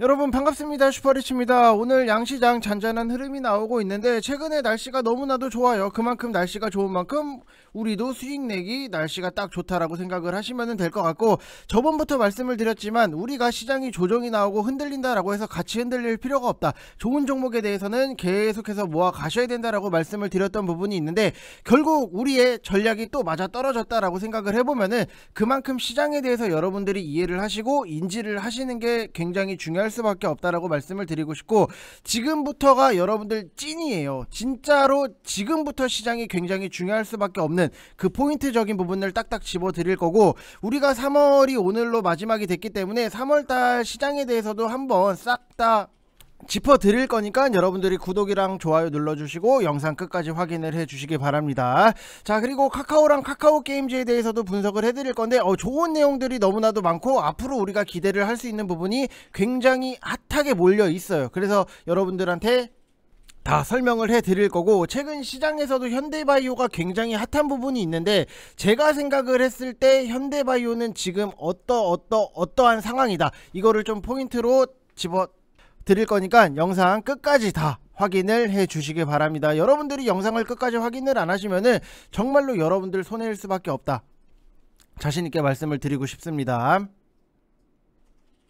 여러분 반갑습니다 슈퍼리치입니다 오늘 양시장 잔잔한 흐름이 나오고 있는데 최근에 날씨가 너무나도 좋아요 그만큼 날씨가 좋은 만큼 우리도 수익 내기 날씨가 딱 좋다라고 생각을 하시면 될 것 같고 저번부터 말씀을 드렸지만 우리가 시장이 조정이 나오고 흔들린다라고 해서 같이 흔들릴 필요가 없다 좋은 종목에 대해서는 계속해서 모아 가셔야 된다라고 말씀을 드렸던 부분이 있는데 결국 우리의 전략이 또 맞아 떨어졌다라고 생각을 해보면 그만큼 시장에 대해서 여러분들이 이해를 하시고 인지를 하시는 게 굉장히 중요합니다 기대할 수밖에 없다라고 말씀을 드리고 싶고 지금부터가 여러분들 찐이에요. 진짜로 지금부터 시장이 굉장히 중요할 수밖에 없는 그 포인트적인 부분을 딱딱 집어 드릴 거고 우리가 3월이 오늘로 마지막이 됐기 때문에 3월달 시장에 대해서도 한번 싹다 짚어드릴 거니까 여러분들이 구독이랑 좋아요 눌러주시고 영상 끝까지 확인을 해주시기 바랍니다. 자 그리고 카카오랑 카카오 게임즈에 대해서도 분석을 해드릴 건데 어, 좋은 내용들이 너무나도 많고 앞으로 우리가 기대를 할 수 있는 부분이 굉장히 핫하게 몰려 있어요. 그래서 여러분들한테 다 설명을 해 드릴 거고 최근 시장에서도 현대바이오가 굉장히 핫한 부분이 있는데 제가 생각을 했을 때 현대바이오는 지금 어떠 어떠 어떠한 상황이다 이거를 좀 포인트로 집어 드릴 거니까 영상 끝까지 다 확인을 해 주시길 바랍니다. 여러분들이 영상을 끝까지 확인을 안 하시면은 정말로 여러분들 손해일 수밖에 없다. 자신있게 말씀을 드리고 싶습니다.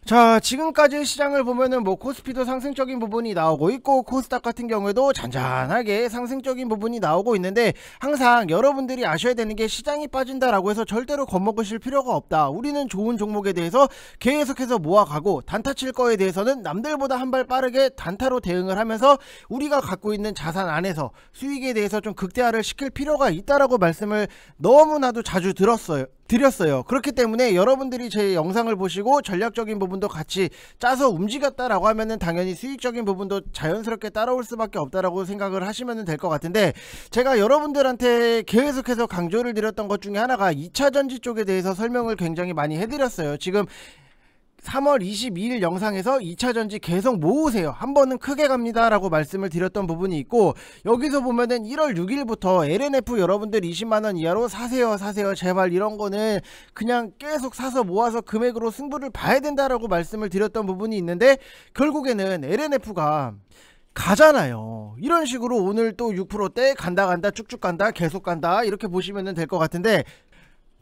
자 지금까지 시장을 보면은 뭐 코스피도 상승적인 부분이 나오고 있고 코스닥 같은 경우에도 잔잔하게 상승적인 부분이 나오고 있는데 항상 여러분들이 아셔야 되는 게 시장이 빠진다라고 해서 절대로 겁먹으실 필요가 없다 우리는 좋은 종목에 대해서 계속해서 모아가고 단타 칠 거에 대해서는 남들보다 한 발 빠르게 단타로 대응을 하면서 우리가 갖고 있는 자산 안에서 수익에 대해서 좀 극대화를 시킬 필요가 있다라고 말씀을 너무나도 자주 들었어요 드렸어요. 그렇기 때문에 여러분들이 제 영상을 보시고 전략적인 부분도 같이 짜서 움직였다라고 하면은 당연히 수익적인 부분도 자연스럽게 따라올 수밖에 없다라고 생각을 하시면 될 것 같은데 제가 여러분들한테 계속해서 강조를 드렸던 것 중에 하나가 2차 전지 쪽에 대해서 설명을 굉장히 많이 해드렸어요. 지금 3월 22일 영상에서 2차 전지 계속 모으세요. 한 번은 크게 갑니다. 라고 말씀을 드렸던 부분이 있고 여기서 보면은 1월 6일부터 LNF 여러분들 20만원 이하로 사세요. 사세요. 제발 이런 거는 그냥 계속 사서 모아서 금액으로 승부를 봐야 된다라고 말씀을 드렸던 부분이 있는데 결국에는 LNF가 가잖아요. 이런 식으로 오늘 또 6%대 간다 간다 쭉쭉 간다 계속 간다 이렇게 보시면 될 것 같은데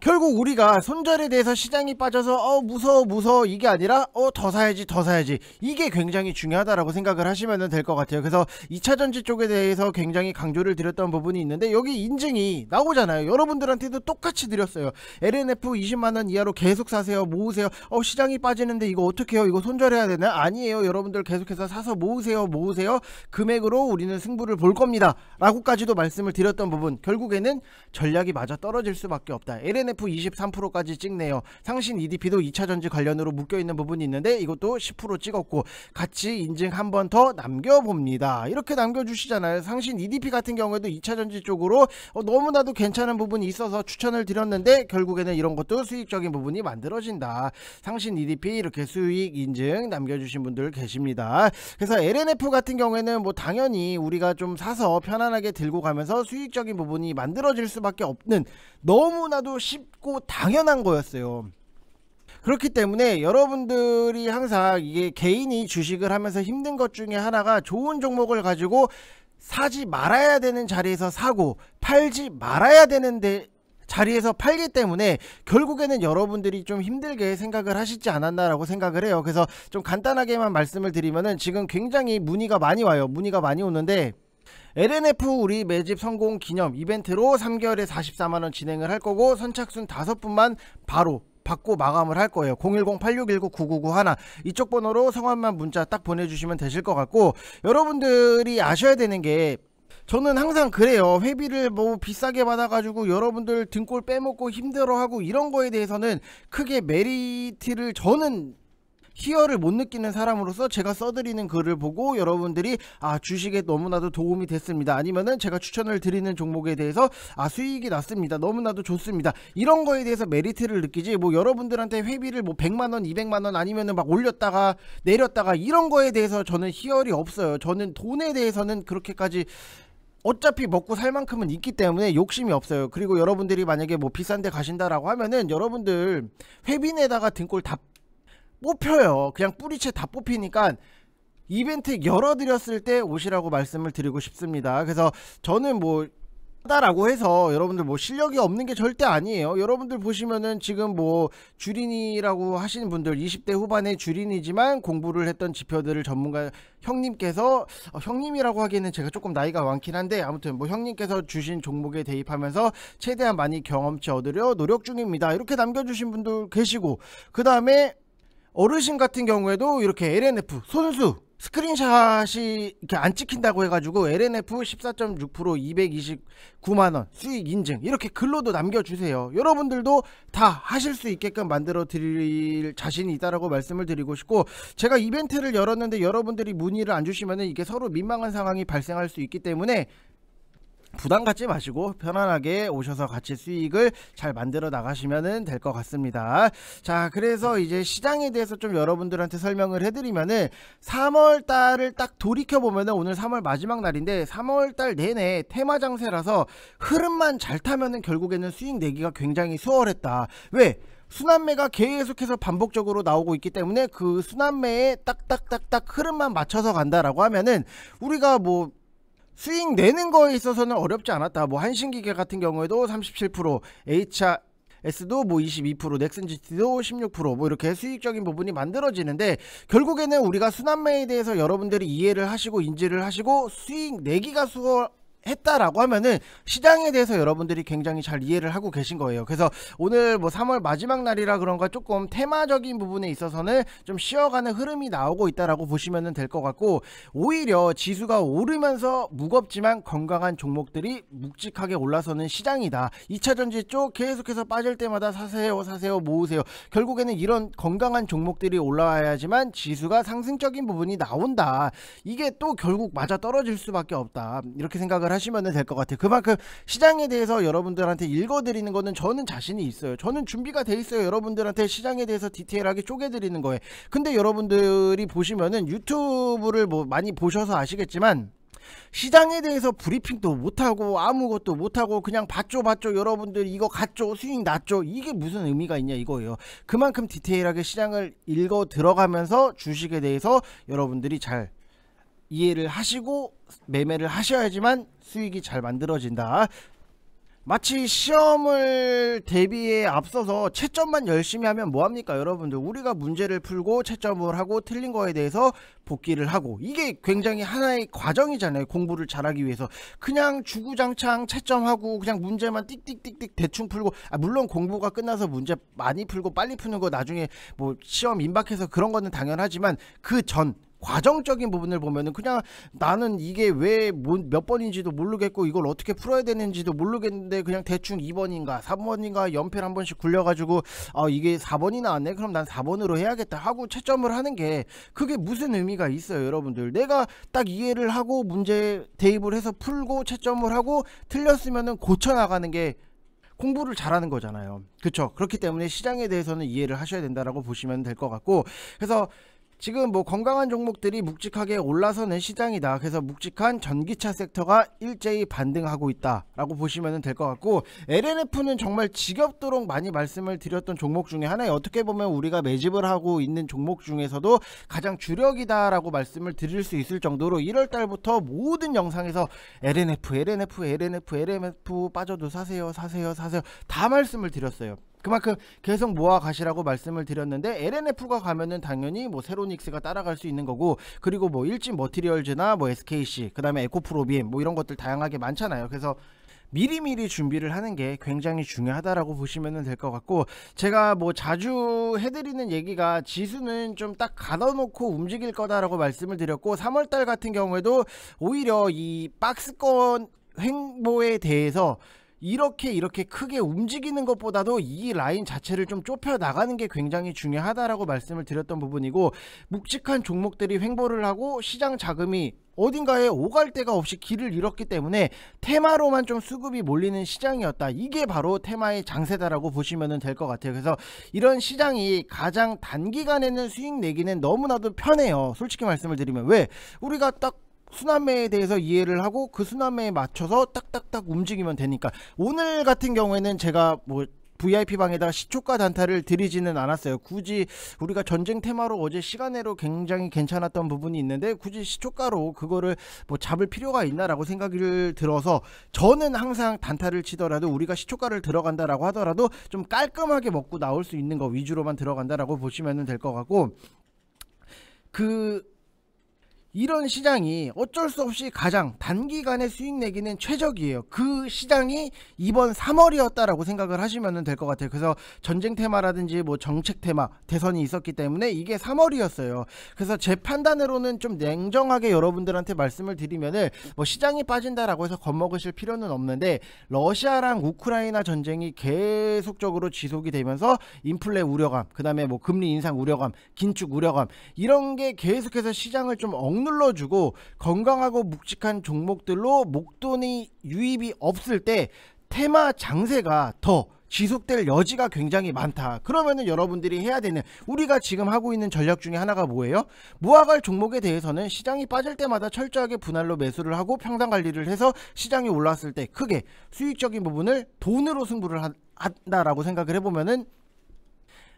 결국 우리가 손절에 대해서 시장이 빠져서 어 무서워 무서워 이게 아니라 어 더 사야지 더 사야지 이게 굉장히 중요하다라고 생각을 하시면 될 것 같아요 그래서 2차전지 쪽에 대해서 굉장히 강조를 드렸던 부분이 있는데 여기 인증이 나오잖아요 여러분들한테도 똑같이 드렸어요 LNF 20만원 이하로 계속 사세요 모으세요 어 시장이 빠지는데 이거 어떻게 해요 이거 손절해야 되나 아니에요 여러분들 계속해서 사서 모으세요 모으세요 금액으로 우리는 승부를 볼 겁니다 라고까지도 말씀을 드렸던 부분 결국에는 전략이 맞아 떨어질 수밖에 없다 LNF S&P 23%까지 찍네요. 상신 EDP도 2차전지 관련으로 묶여있는 부분이 있는데 이것도 10% 찍었고 같이 인증 한번 더 남겨봅니다. 이렇게 남겨주시잖아요. 상신 EDP 같은 경우에도 2차전지 쪽으로 어, 너무나도 괜찮은 부분이 있어서 추천을 드렸는데 결국에는 이런 것도 수익적인 부분이 만들어진다. 상신 EDP 이렇게 수익 인증 남겨주신 분들 계십니다. 그래서 LNF 같은 경우에는 뭐 당연히 우리가 좀 사서 편안하게 들고 가면서 수익적인 부분이 만들어질 수밖에 없는 너무나도 쉽 쉽고 당연한 거였어요. 그렇기 때문에 여러분들이 항상 이게 개인이 주식을 하면서 힘든 것 중에 하나가 좋은 종목을 가지고 사지 말아야 되는 자리에서 사고 팔지 말아야 되는데 자리에서 팔기 때문에 결국에는 여러분들이 좀 힘들게 생각을 하시지 않았나라고 생각을 해요. 그래서 좀 간단하게만 말씀을 드리면은 지금 굉장히 문의가 많이 와요. 문의가 많이 오는데 LNF 우리 매집 성공 기념 이벤트로 3개월에 44만원 진행을 할 거고 선착순 5분만 바로 받고 마감을 할 거예요. 010-8619-9991 이쪽 번호로 성함만 문자 딱 보내주시면 되실 것 같고 여러분들이 아셔야 되는 게 저는 항상 그래요. 회비를 뭐 비싸게 받아가지고 여러분들 등골 빼먹고 힘들어하고 이런 거에 대해서는 크게 메리트를 저는 희열을 못 느끼는 사람으로서 제가 써드리는 글을 보고 여러분들이 아 주식에 너무나도 도움이 됐습니다. 아니면은 제가 추천을 드리는 종목에 대해서 아 수익이 났습니다. 너무나도 좋습니다. 이런 거에 대해서 메리트를 느끼지 뭐 여러분들한테 회비를 뭐 100만 원, 200만 원 아니면은 막 올렸다가 내렸다가 이런 거에 대해서 저는 희열이 없어요. 저는 돈에 대해서는 그렇게까지 어차피 먹고 살 만큼은 있기 때문에 욕심이 없어요. 그리고 여러분들이 만약에 뭐 비싼 데 가신다라고 하면은 여러분들 회비 내다가 등골 다 뽑혀요. 그냥 뿌리채 다 뽑히니까 이벤트 열어드렸을 때 오시라고 말씀을 드리고 싶습니다. 그래서 저는 뭐 하다라고 해서 여러분들 뭐 실력이 없는 게 절대 아니에요. 여러분들 보시면은 지금 뭐 주린이라고 하시는 분들 20대 후반의 주린이지만 공부를 했던 지표들을 전문가 형님께서 어, 형님이라고 하기에는 제가 조금 나이가 많긴 한데 아무튼 뭐 형님께서 주신 종목에 대입하면서 최대한 많이 경험치 얻으려 노력 중입니다. 이렇게 남겨주신 분들 계시고 그 다음에 어르신 같은 경우에도 이렇게 LNF 손수 스크린샷이 이렇게 안 찍힌다고 해가지고 LNF 14.6% 229만원 수익 인증 이렇게 글로도 남겨주세요 여러분들도 다 하실 수 있게끔 만들어 드릴 자신이 있다라고 말씀을 드리고 싶고 제가 이벤트를 열었는데 여러분들이 문의를 안 주시면 이게 서로 민망한 상황이 발생할 수 있기 때문에 부담 갖지 마시고 편안하게 오셔서 같이 수익을 잘 만들어 나가시면 될 것 같습니다. 자, 그래서 이제 시장에 대해서 좀 여러분들한테 설명을 해드리면은 3월 달을 딱 돌이켜 보면은 오늘 3월 마지막 날인데 3월 달 내내 테마 장세라서 흐름만 잘 타면은 결국에는 수익 내기가 굉장히 수월했다. 왜? 순환매가 계속해서 반복적으로 나오고 있기 때문에 그 순환매에 딱딱딱딱 흐름만 맞춰서 간다라고 하면은 우리가 뭐 수익 내는 거에 있어서는 어렵지 않았다. 뭐 한신기계 같은 경우에도 37%, HR S도 뭐 22%, 넥슨 GT도 16%뭐 이렇게 수익적인 부분이 만들어지는데 결국에는 우리가 순환매에 대해서 여러분들이 이해를 하시고 인지를 하시고 수익 내기가 수월 했다라고 하면은 시장에 대해서 여러분들이 굉장히 잘 이해를 하고 계신 거예요. 그래서 오늘 뭐 3월 마지막 날이라 그런가 조금 테마적인 부분에 있어서는 좀 쉬어가는 흐름이 나오고 있다라고 보시면 될 것 같고 오히려 지수가 오르면서 무겁지만 건강한 종목들이 묵직하게 올라서는 시장이다. 2차전지 쪽 계속해서 빠질 때마다 사세요 사세요 모으세요. 결국에는 이런 건강한 종목들이 올라와야지만 지수가 상승적인 부분이 나온다. 이게 또 결국 맞아 떨어질 수밖에 없다. 이렇게 생각을 하시면 될 것 같아요. 그만큼 시장에 대해서 여러분들한테 읽어드리는 거는 저는 자신이 있어요. 저는 준비가 돼 있어요. 여러분들한테 시장에 대해서 디테일하게 쪼개드리는 거에요 근데 여러분들이 보시면은 유튜브를 뭐 많이 보셔서 아시겠지만 시장에 대해서 브리핑도 못하고 아무것도 못하고 그냥 봤죠 봤죠 여러분들 이거 갔죠 수익 났죠 이게 무슨 의미가 있냐 이거예요 그만큼 디테일하게 시장을 읽어 들어가면서 주식에 대해서 여러분들이 잘 이해를 하시고 매매를 하셔야지만 수익이 잘 만들어진다. 마치 시험을 대비해 앞서서 채점만 열심히 하면 뭐합니까 여러분들 우리가 문제를 풀고 채점을 하고 틀린 거에 대해서 복기를 하고 이게 굉장히 하나의 과정이잖아요 공부를 잘하기 위해서 그냥 주구장창 채점하고 그냥 문제만 띡띡띡띡 대충 풀고 아 물론 공부가 끝나서 문제 많이 풀고 빨리 푸는 거 나중에 뭐 시험 임박해서 그런 거는 당연하지만 그전 과정적인 부분을 보면은 그냥 나는 이게 왜몇 뭐, 번인지도 모르겠고 이걸 어떻게 풀어야 되는지도 모르겠는데 그냥 대충 2번인가 3번인가 연필 한 번씩 굴려가지고 어 이게 4번이 나왔네 그럼 난 4번으로 해야겠다 하고 채점을 하는 게 그게 무슨 의미가 있어요 여러분들 내가 딱 이해를 하고 문제 대입을 해서 풀고 채점을 하고 틀렸으면은 고쳐나가는 게 공부를 잘하는 거잖아요. 그렇죠. 그렇기 때문에 시장에 대해서는 이해를 하셔야 된다라고 보시면 될 것 같고 그래서 지금 뭐 건강한 종목들이 묵직하게 올라서는 시장이다. 그래서 묵직한 전기차 섹터가 일제히 반등하고 있다라고 보시면 될 것 같고 LNF는 정말 지겹도록 많이 말씀을 드렸던 종목 중에 하나에요 어떻게 보면 우리가 매집을 하고 있는 종목 중에서도 가장 주력이다라고 말씀을 드릴 수 있을 정도로 1월 달부터 모든 영상에서 LNF, LNF, LNF, LNF 빠져도 사세요, 사세요, 사세요 다 말씀을 드렸어요. 그만큼 계속 모아 가시라고 말씀을 드렸는데 LNF가 가면은 당연히 뭐 세로닉스가 따라갈 수 있는 거고 그리고 뭐 일진 머티리얼즈나 뭐 SKC 그다음에 에코프로빔 뭐 이런 것들 다양하게 많잖아요. 그래서 미리미리 준비를 하는 게 굉장히 중요하다라고 보시면 될 것 같고 제가 뭐 자주 해드리는 얘기가 지수는 좀 딱 가둬놓고 움직일 거다라고 말씀을 드렸고 3월달 같은 경우에도 오히려 이 박스권 횡보에 대해서 이렇게 이렇게 크게 움직이는 것보다도 이 라인 자체를 좀 좁혀 나가는 게 굉장히 중요하다라고 말씀을 드렸던 부분이고 묵직한 종목들이 횡보를 하고 시장 자금이 어딘가에 오갈 데가 없이 길을 잃었기 때문에 테마로만 좀 수급이 몰리는 시장이었다. 이게 바로 테마의 장세다라고 보시면 될 것 같아요. 그래서 이런 시장이 가장 단기간에는 수익 내기는 너무나도 편해요. 솔직히 말씀을 드리면 왜 우리가 딱 수남매에 대해서 이해를 하고 그 수남매에 맞춰서 딱딱딱 움직이면 되니까 오늘 같은 경우에는 제가 뭐 VIP 방에다가 시초가 단타를 드리지는 않았어요. 굳이 우리가 전쟁 테마로 어제 시간으로 굉장히 괜찮았던 부분이 있는데 굳이 시초가로 그거를 뭐 잡을 필요가 있나라고 생각을 들어서 저는 항상 단타를 치더라도 우리가 시초가를 들어간다라고 하더라도 좀 깔끔하게 먹고 나올 수 있는 거 위주로만 들어간다라고 보시면 될 것 같고 그 이런 시장이 어쩔 수 없이 가장 단기간에 수익 내기는 최적이에요. 그 시장이 이번 3월이었다라고 생각을 하시면 될 것 같아요. 그래서 전쟁 테마라든지 뭐 정책 테마, 대선이 있었기 때문에 이게 3월이었어요. 그래서 제 판단으로는 좀 냉정하게 여러분들한테 말씀을 드리면은 뭐 시장이 빠진다라고 해서 겁먹으실 필요는 없는데 러시아랑 우크라이나 전쟁이 계속적으로 지속이 되면서 인플레 우려감, 그다음에 뭐 금리 인상 우려감, 긴축 우려감 이런 게 계속해서 시장을 좀 엉. 억눌러주고 건강하고 묵직한 종목들로 목돈이 유입이 없을 때 테마 장세가 더 지속될 여지가 굉장히 많다. 그러면은 여러분들이 해야 되는 우리가 지금 하고 있는 전략 중에 하나가 뭐예요? 무화과 종목에 대해서는 시장이 빠질 때마다 철저하게 분할로 매수를 하고 평당 관리를 해서 시장이 올랐을 때 크게 수익적인 부분을 돈으로 승부를 한다라고 생각을 해보면은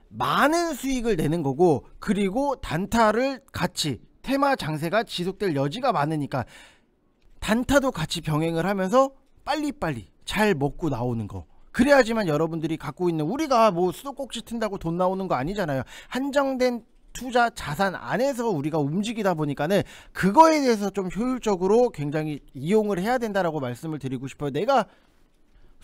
많은 수익을 내는 거고 그리고 단타를 같이 테마 장세가 지속될 여지가 많으니까 단타도 같이 병행을 하면서 빨리빨리 잘 먹고 나오는 거 그래야지만 여러분들이 갖고 있는 우리가 뭐 수도꼭지 튼다고 돈 나오는 거 아니잖아요 한정된 투자 자산 안에서 우리가 움직이다 보니까는 그거에 대해서 좀 효율적으로 굉장히 이용을 해야 된다라고 말씀을 드리고 싶어요. 내가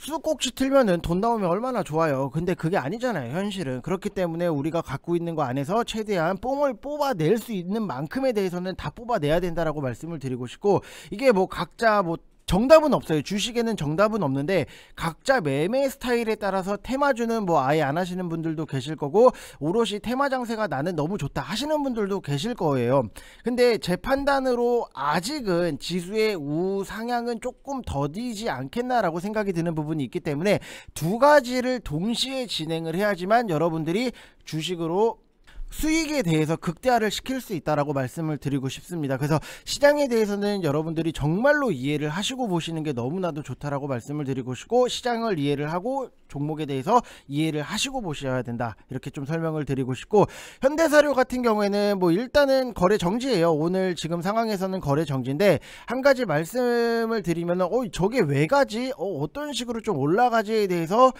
수도꼭지 틀면은 돈 나오면 얼마나 좋아요. 근데 그게 아니잖아요. 현실은 그렇기 때문에 우리가 갖고 있는 거 안에서 최대한 뽕을 뽑아낼 수 있는 만큼에 대해서는 다 뽑아내야 된다라고 말씀을 드리고 싶고 이게 뭐 각자 뭐 정답은 없어요. 주식에는 정답은 없는데 각자 매매 스타일에 따라서 테마주는 뭐 아예 안 하시는 분들도 계실 거고 오롯이 테마 장세가 나는 너무 좋다 하시는 분들도 계실 거예요. 근데 제 판단으로 아직은 지수의 우상향은 조금 더디지 않겠나라고 생각이 드는 부분이 있기 때문에 두 가지를 동시에 진행을 해야지만 여러분들이 주식으로 수익에 대해서 극대화를 시킬 수 있다라고 말씀을 드리고 싶습니다. 그래서 시장에 대해서는 여러분들이 정말로 이해를 하시고 보시는 게 너무나도 좋다라고 말씀을 드리고 싶고 시장을 이해를 하고 종목에 대해서 이해를 하시고 보셔야 된다. 이렇게 좀 설명을 드리고 싶고 현대사료 같은 경우에는 뭐 일단은 거래 정지예요. 오늘 지금 상황에서는 거래 정지인데 한 가지 말씀을 드리면어 저게 왜 가지? 어 어떤 식으로 좀 올라가지에 대해서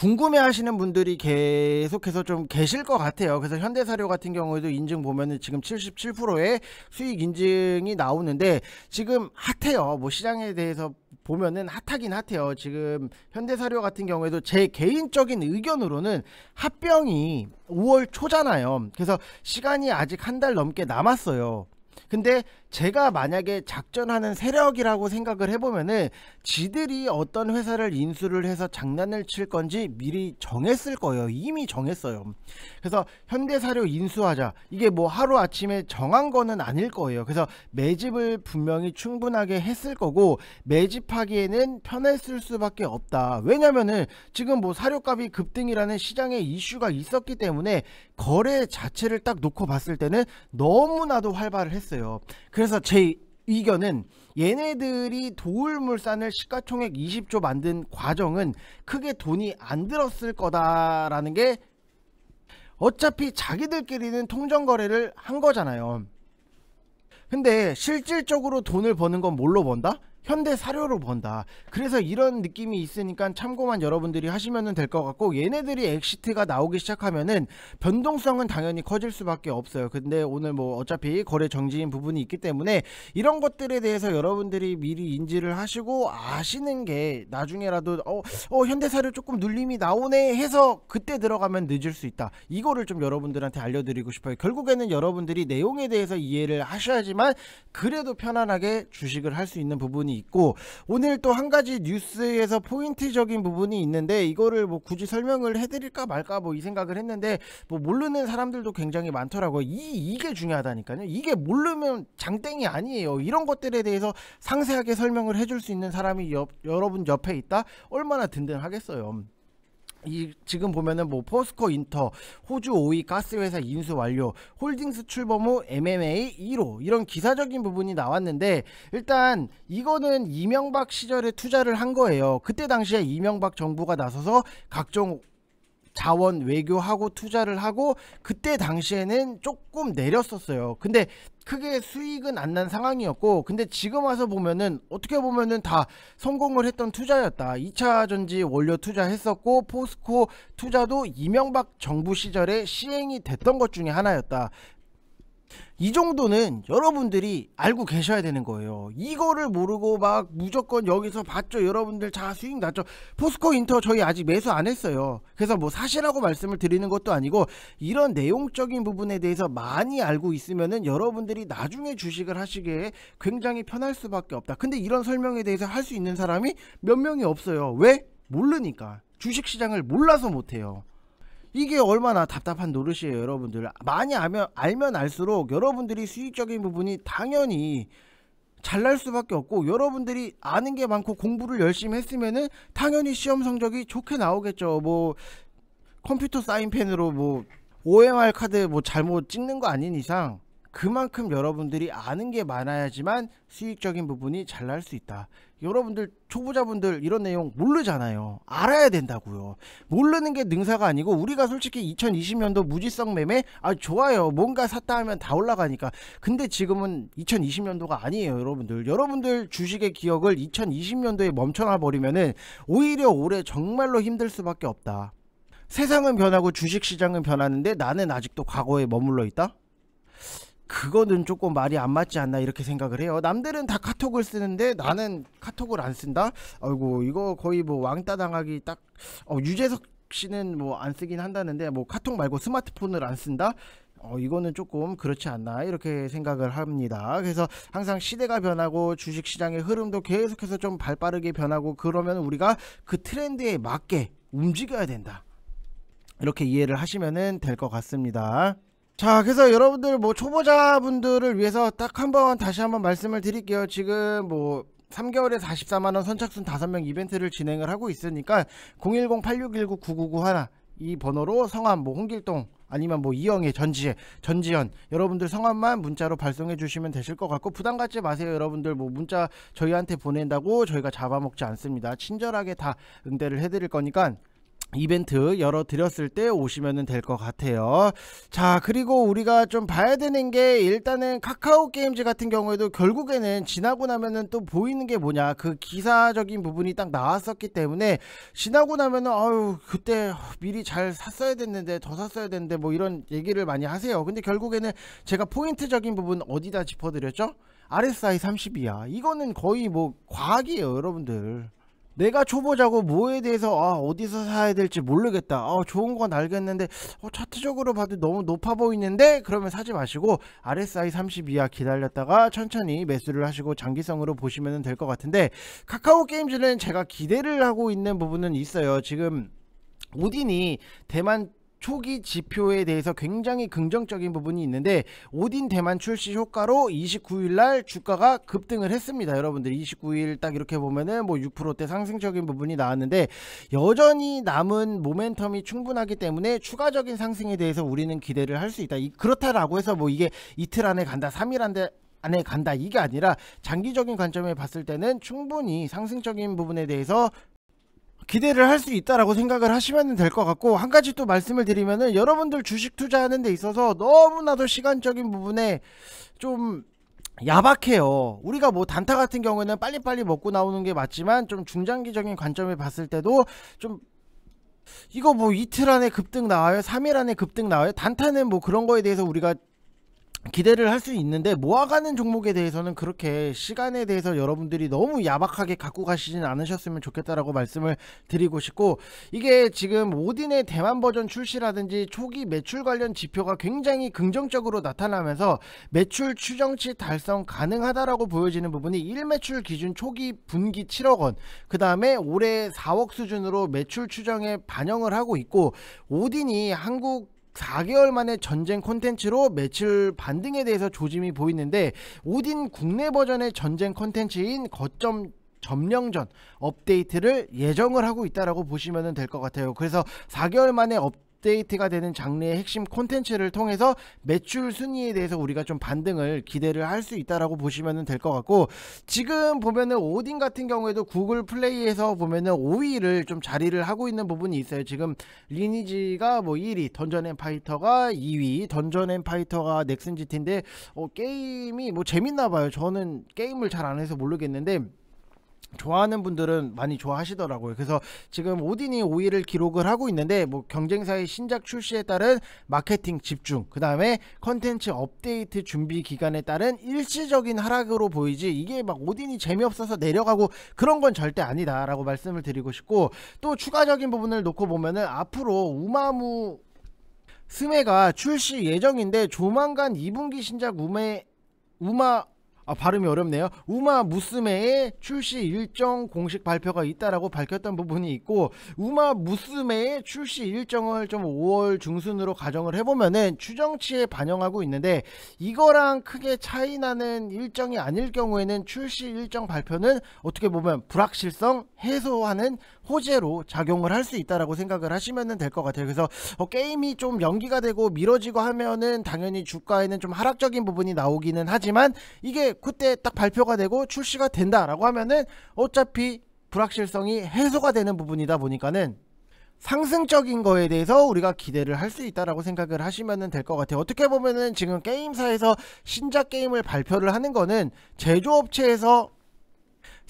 궁금해하시는 분들이 계속해서 좀 계실 것 같아요. 그래서 현대사료 같은 경우에도 인증 보면은 지금 77%의 수익 인증이 나오는데 지금 핫해요. 뭐 시장에 대해서 보면은 핫하긴 핫해요. 지금 현대사료 같은 경우에도 제 개인적인 의견으로는 합병이 5월 초잖아요. 그래서 시간이 아직 한 달 넘게 남았어요. 근데 제가 만약에 작전하는 세력이라고 생각을 해보면은 지들이 어떤 회사를 인수를 해서 장난을 칠 건지 미리 정했을 거예요. 이미 정했어요. 그래서 현대사료 인수하자. 이게 뭐 하루아침에 정한 거는 아닐 거예요. 그래서 매집을 분명히 충분하게 했을 거고 매집하기에는 편했을 수밖에 없다. 왜냐면은 지금 뭐 사료값이 급등이라는 시장의 이슈가 있었기 때문에 거래 자체를 딱 놓고 봤을 때는 너무나도 활발을 했어요. 그래서 제 의견은 얘네들이 도울물산을 시가총액 20조 만든 과정은 크게 돈이 안 들었을 거다라는 게 어차피 자기들끼리는 통정거래를 한 거잖아요. 근데 실질적으로 돈을 버는 건 뭘로 번다? 현대 사료로 본다 그래서 이런 느낌이 있으니까 참고만 여러분들이 하시면 될 것 같고 얘네들이 엑시트가 나오기 시작하면은 변동성은 당연히 커질 수밖에 없어요. 근데 오늘 뭐 어차피 거래 정지인 부분이 있기 때문에 이런 것들에 대해서 여러분들이 미리 인지를 하시고 아시는 게 나중에라도 어, 어 현대 사료 조금 눌림이 나오네 해서 그때 들어가면 늦을 수 있다. 이거를 좀 여러분들한테 알려드리고 싶어요. 결국에는 여러분들이 내용에 대해서 이해를 하셔야지만 그래도 편안하게 주식을 할 수 있는 부분이 부분이 있고 오늘 또 한 가지 뉴스에서 포인트적인 부분이 있는데 이거를 뭐 굳이 설명을 해드릴까 말까 뭐 이 생각을 했는데 뭐 모르는 사람들도 굉장히 많더라고요. 이 이게 중요하다니까요. 이게 모르면 장땡이 아니에요. 이런 것들에 대해서 상세하게 설명을 해줄 수 있는 사람이 옆, 여러분 옆에 있다 얼마나 든든하겠어요. 이 지금 보면은 뭐 포스코 인터, 호주 5위 가스회사 인수 완료, 홀딩스 출범 후 MMA 1호 이런 기사적인 부분이 나왔는데 일단 이거는 이명박 시절에 투자를 한 거예요. 그때 당시에 이명박 정부가 나서서 각종 자원 외교하고 투자를 하고 그때 당시에는 조금 내렸었어요. 근데 크게 수익은 안 난 상황이었고 근데 지금 와서 보면은 어떻게 보면은 다 성공을 했던 투자였다. 2차 전지 원료 투자했었고 포스코 투자도 이명박 정부 시절에 시행이 됐던 것 중에 하나였다. 이 정도는 여러분들이 알고 계셔야 되는 거예요 이거를 모르고 막 무조건 여기서 봤죠 여러분들 자 수익 났죠 포스코 인터 저희 아직 매수 안 했어요 그래서 뭐 사시라고 말씀을 드리는 것도 아니고 이런 내용적인 부분에 대해서 많이 알고 있으면은 여러분들이 나중에 주식을 하시기에 굉장히 편할 수밖에 없다 근데 이런 설명에 대해서 할 수 있는 사람이 몇 명이 없어요 왜? 모르니까 주식시장을 몰라서 못해요 이게 얼마나 답답한 노릇이에요 여러분들 많이 알면, 알면 알수록 여러분들이 수익적인 부분이 당연히 잘 날 수밖에 없고 여러분들이 아는 게 많고 공부를 열심히 했으면은 당연히 시험 성적이 좋게 나오겠죠 뭐 컴퓨터 사인펜으로 뭐 OMR 카드 뭐 잘못 찍는 거 아닌 이상 그만큼 여러분들이 아는 게 많아야지만 수익적인 부분이 잘 날 수 있다. 여러분들 초보자분들 이런 내용 모르잖아요. 알아야 된다고요. 모르는 게 능사가 아니고 우리가 솔직히 2020년도 무지성 매매 아 좋아요. 뭔가 샀다 하면 다 올라가니까. 근데 지금은 2020년도가 아니에요, 여러분들. 여러분들 주식의 기억을 2020년도에 멈춰놔 버리면은 오히려 올해 정말로 힘들 수밖에 없다. 세상은 변하고 주식 시장은 변하는데 나는 아직도 과거에 머물러 있다. 그거는 조금 말이 안 맞지 않나 이렇게 생각을 해요. 남들은 다 카톡을 쓰는데 나는 카톡을 안 쓴다. 아이고 이거 거의 뭐 왕따 당하기 딱 어, 유재석 씨는 뭐 안 쓰긴 한다는데 뭐 카톡 말고 스마트폰을 안 쓴다. 어, 이거는 조금 그렇지 않나 이렇게 생각을 합니다. 그래서 항상 시대가 변하고 주식 시장의 흐름도 계속해서 좀 발빠르게 변하고 그러면 우리가 그 트렌드에 맞게 움직여야 된다. 이렇게 이해를 하시면 될 것 같습니다. 자, 그래서 여러분들 뭐 초보자분들을 위해서 딱 한번 다시 한번 말씀을 드릴게요. 지금 뭐 3개월에 44만원 선착순 5명 이벤트를 진행을 하고 있으니까 010-8619-9991 이 번호로 성함, 뭐 홍길동 아니면 뭐 이영애, 전지혜, 전지현 여러분들 성함만 문자로 발송해 주시면 되실 것 같고 부담 갖지 마세요 여러분들 뭐 문자 저희한테 보낸다고 저희가 잡아먹지 않습니다 친절하게 다 응대를 해드릴 거니까 이벤트 열어드렸을 때 오시면 될 것 같아요. 자, 그리고 우리가 좀 봐야 되는 게 일단은 카카오 게임즈 같은 경우에도 결국에는 지나고 나면은 또 보이는 게 뭐냐. 그 기사적인 부분이 딱 나왔었기 때문에 지나고 나면은 아유, 그때 미리 잘 샀어야 됐는데 더 샀어야 됐는데 뭐 이런 얘기를 많이 하세요. 근데 결국에는 제가 포인트적인 부분 어디다 짚어드렸죠? RSI 30이야. 이거는 거의 뭐 과학이에요, 여러분들. 내가 초보자고 뭐에 대해서 아 어디서 사야 될지 모르겠다 아 좋은 건 알겠는데 어, 차트적으로 봐도 너무 높아 보이는데 그러면 사지 마시고 RSI 30 이하 기다렸다가 천천히 매수를 하시고 장기성으로 보시면 될 것 같은데 카카오 게임즈는 제가 기대를 하고 있는 부분은 있어요 지금 오딘이 대만 초기 지표에 대해서 굉장히 긍정적인 부분이 있는데 오딘 대만 출시 효과로 29일 날 주가가 급등을 했습니다. 여러분들 29일 딱 이렇게 보면은 뭐 6%대 상승적인 부분이 나왔는데 여전히 남은 모멘텀이 충분하기 때문에 추가적인 상승에 대해서 우리는 기대를 할 수 있다. 그렇다라고 해서 뭐 이게 이틀 안에 간다, 3일 안에 안에 간다 이게 아니라 장기적인 관점에 봤을 때는 충분히 상승적인 부분에 대해서 기대를 할 수 있다라고 생각을 하시면 될 것 같고 한 가지 또 말씀을 드리면은 여러분들 주식 투자하는 데 있어서 너무나도 시간적인 부분에 좀 야박해요. 우리가 뭐 단타 같은 경우에는 빨리빨리 먹고 나오는 게 맞지만 좀 중장기적인 관점에 봤을 때도 좀 이거 뭐 이틀 안에 급등 나와요? 3일 안에 급등 나와요? 단타는 뭐 그런 거에 대해서 우리가 기대를 할 수 있는데 모아가는 종목에 대해서는 그렇게 시간에 대해서 여러분들이 너무 야박하게 갖고 가시진 않으셨으면 좋겠다라고 말씀을 드리고 싶고 이게 지금 오딘의 대만 버전 출시라든지 초기 매출 관련 지표가 굉장히 긍정적으로 나타나면서 매출 추정치 달성 가능하다라고 보여지는 부분이 1매출 기준 초기 분기 7억 원, 그 다음에 올해 4억 수준으로 매출 추정에 반영을 하고 있고 오딘이 한국 4개월 만에 전쟁 콘텐츠로 매출 반등에 대해서 조짐이 보이는데 오딘 국내 버전의 전쟁 콘텐츠인 거점 점령전 업데이트를 예정을 하고 있다라고 보시면 될 것 같아요. 그래서 4개월 만에 업 업데이트가 되는 장르의 핵심 콘텐츠를 통해서 매출 순위에 대해서 우리가 좀 반등을 기대를 할 수 있다라고 보시면 될 것 같고 지금 보면은 오딘 같은 경우에도 구글 플레이에서 보면은 5위를 좀 자리를 하고 있는 부분이 있어요. 지금 리니지가 뭐 1위, 던전 앤 파이터가 2위, 던전 앤 파이터가 넥슨 GT인데 어, 게임이 뭐 재밌나 봐요. 저는 게임을 잘 안 해서 모르겠는데 좋아하는 분들은 많이 좋아하시더라고요. 그래서 지금 오딘이 5위를 기록을 하고 있는데 뭐 경쟁사의 신작 출시에 따른 마케팅 집중, 그다음에 컨텐츠 업데이트 준비 기간에 따른 일시적인 하락으로 보이지 이게 막 오딘이 재미없어서 내려가고 그런 건 절대 아니다라고 말씀을 드리고 싶고 또 추가적인 부분을 놓고 보면은 앞으로 우마무 스메가 출시 예정인데 조만간 2분기 신작 우메 우마 아, 발음이 어렵네요. 우마 무스메의 출시 일정 공식 발표가 있다라고 밝혔던 부분이 있고 우마 무스메의 출시 일정을 좀 5월 중순으로 가정을 해보면은 추정치에 반영하고 있는데 이거랑 크게 차이나는 일정이 아닐 경우에는 출시 일정 발표는 어떻게 보면 불확실성 해소하는 호재로 작용을 할 수 있다라고 생각을 하시면 될 것 같아요. 그래서 어, 게임이 좀 연기가 되고 미뤄지고 하면은 당연히 주가에는 좀 하락적인 부분이 나오기는 하지만 이게 그때 딱 발표가 되고 출시가 된다라고 하면은 어차피 불확실성이 해소가 되는 부분이다 보니까는 상승적인 거에 대해서 우리가 기대를 할 수 있다라고 생각을 하시면 될 것 같아요. 어떻게 보면은 지금 게임사에서 신작 게임을 발표를 하는 거는 제조업체에서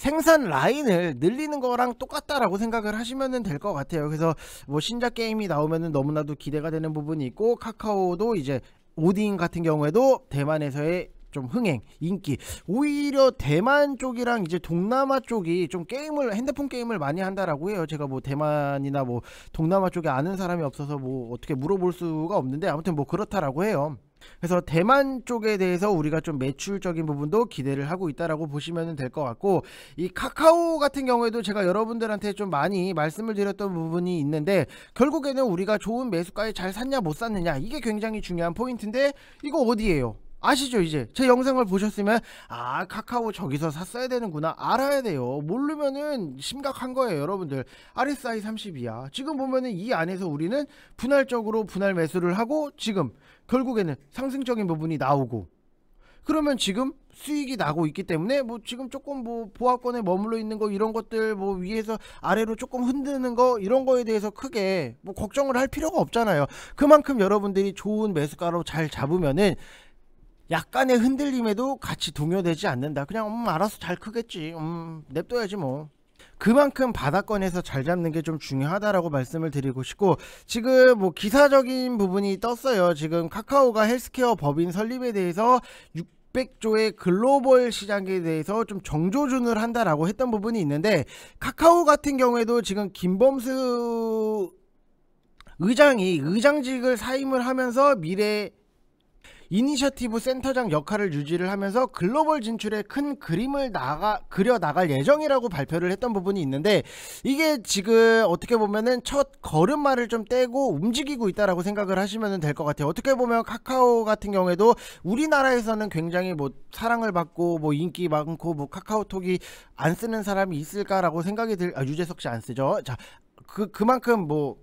생산 라인을 늘리는 거랑 똑같다라고 생각을 하시면 될 것 같아요. 그래서 뭐 신작 게임이 나오면 너무나도 기대가 되는 부분이 있고 카카오도 이제 오딘 같은 경우에도 대만에서의 좀 흥행, 인기. 오히려 대만 쪽이랑 이제 동남아 쪽이 좀 게임을 핸드폰 게임을 많이 한다라고 해요. 제가 뭐 대만이나 뭐 동남아 쪽에 아는 사람이 없어서 뭐 어떻게 물어볼 수가 없는데 아무튼 뭐 그렇다라고 해요. 그래서 대만 쪽에 대해서 우리가 좀 매출적인 부분도 기대를 하고 있다라고 보시면 될 것 같고 이 카카오 같은 경우에도 제가 여러분들한테 좀 많이 말씀을 드렸던 부분이 있는데 결국에는 우리가 좋은 매수가에 잘 샀냐 못 샀느냐 이게 굉장히 중요한 포인트인데 이거 어디예요? 아시죠 이제 제 영상을 보셨으면 아 카카오 저기서 샀어야 되는구나 알아야 돼요 모르면은 심각한 거예요 여러분들 RSI 30이야 지금 보면은 이 안에서 우리는 분할적으로 분할 매수를 하고 지금 결국에는 상승적인 부분이 나오고 그러면 지금 수익이 나고 있기 때문에 뭐 지금 조금 뭐 보합권에 머물러 있는 거 이런 것들 뭐 위에서 아래로 조금 흔드는 거 이런 거에 대해서 크게 뭐 걱정을 할 필요가 없잖아요. 그만큼 여러분들이 좋은 매수가로 잘 잡으면은 약간의 흔들림에도 같이 동요되지 않는다. 그냥 음 알아서 잘 크겠지. 음 냅둬야지 뭐. 그만큼 바닥권에서 잘 잡는 게 좀 중요하다라고 말씀을 드리고 싶고 지금 뭐 기사적인 부분이 떴어요. 지금 카카오가 헬스케어 법인 설립에 대해서 600조의 글로벌 시장에 대해서 좀 정조준을 한다라고 했던 부분이 있는데 카카오 같은 경우에도 지금 김범수 의장이 의장직을 사임을 하면서 미래 이니셔티브 센터장 역할을 유지를 하면서 글로벌 진출에큰 그림을 나가 그려 나갈 예정이라고 발표를 했던 부분이 있는데 이게 지금 어떻게 보면은 첫 걸음마를 좀 떼고 움직이고 있다라고 생각을 하시면 될 것 같아요. 어떻게 보면 카카오 같은 경우에도 우리나라에서는 굉장히 뭐 사랑을 받고 뭐 인기 많고 뭐 카카오톡이 안 쓰는 사람이 있을까라고 생각이 들 아, 유재석 씨 안 쓰죠. 자, 그 그만큼 뭐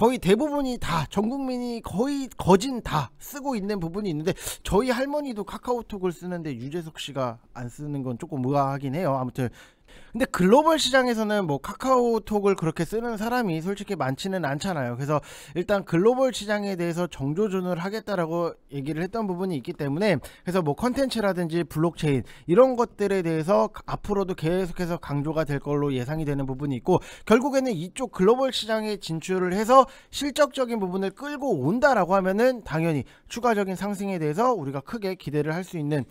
거의 대부분이 다 전 국민이 거의 거진 다 쓰고 있는 부분이 있는데 저희 할머니도 카카오톡을 쓰는데 유재석 씨가 안 쓰는 건 조금 의아하긴 해요. 아무튼 근데 글로벌 시장에서는 뭐 카카오톡을 그렇게 쓰는 사람이 솔직히 많지는 않잖아요. 그래서 일단 글로벌 시장에 대해서 정조준을 하겠다라고 얘기를 했던 부분이 있기 때문에 그래서 뭐 컨텐츠라든지 블록체인 이런 것들에 대해서 앞으로도 계속해서 강조가 될 걸로 예상이 되는 부분이 있고 결국에는 이쪽 글로벌 시장에 진출을 해서 실적적인 부분을 끌고 온다라고 하면은 당연히 추가적인 상승에 대해서 우리가 크게 기대를 할 수 있는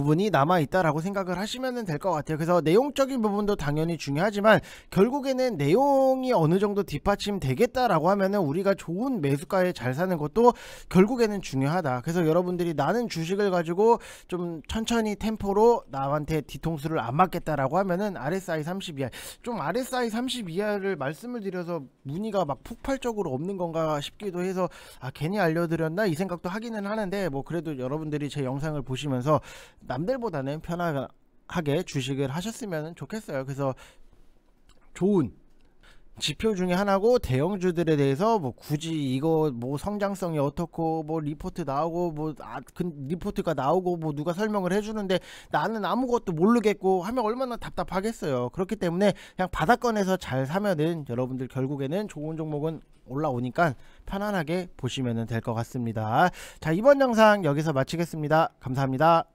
부분이 남아있다라고 생각을 하시면 될 것 같아요. 그래서 내용적인 부분도 당연히 중요하지만 결국에는 내용이 어느 정도 뒷받침 되겠다라고 하면은 우리가 좋은 매수가에 잘 사는 것도 결국에는 중요하다. 그래서 여러분들이 나는 주식을 가지고 좀 천천히 템포로 나한테 뒤통수를 안 맞겠다라고 하면은 RSI 3 2 이하 좀 RSI 3 2이을 말씀을 드려서 문의가 막 폭발적으로 없는 건가 싶기도 해서 아 괜히 알려드렸나 이 생각도 하기는 하는데 뭐 그래도 여러분들이 제 영상을 보시면서 남들보다는 편하게 주식을 하셨으면 좋겠어요. 그래서 좋은 지표 중에 하나고 대형주들에 대해서 뭐 굳이 이거 뭐 성장성이 어떻고 뭐 리포트 나오고 뭐아 리포트가 나오고 뭐 누가 설명을 해주는데 나는 아무것도 모르겠고 하면 얼마나 답답하겠어요. 그렇기 때문에 그냥 바닷권에서잘 사면은 여러분들 결국에는 좋은 종목은 올라오니까 편안하게 보시면 될 것 같습니다. 자 이번 영상 여기서 마치겠습니다. 감사합니다.